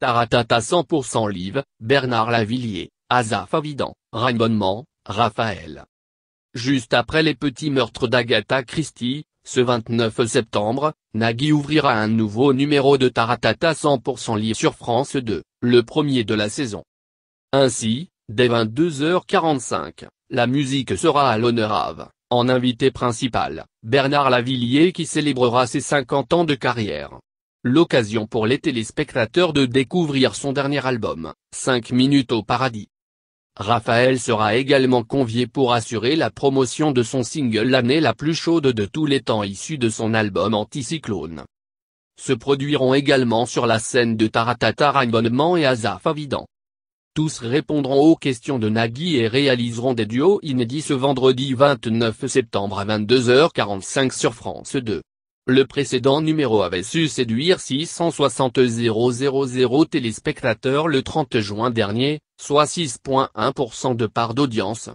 Taratata 100% Live, Bernard Lavillier, Azaf Avidan, Raymond Raphaël. Juste après les petits meurtres d'Agatha Christie, ce 29 septembre, Nagui ouvrira un nouveau numéro de Taratata 100% Live sur France 2, le premier de la saison. Ainsi, dès 22h45, la musique sera à l'honneur en invité principal, Bernard Lavillier qui célébrera ses 50 ans de carrière l'occasion pour les téléspectateurs de découvrir son dernier album, 5 minutes au paradis. Raphaël sera également convié pour assurer la promotion de son single L'année la plus chaude de tous les temps issu de son album Anticyclone. Se produiront également sur la scène de Taratata Rainbonnement et Azaf Avidan. Tous répondront aux questions de Nagui et réaliseront des duos inédits ce vendredi 29 septembre à 22h45 sur France 2. Le précédent numéro avait su séduire 660 000 téléspectateurs le 30 juin dernier, soit 6,1% de part d'audience.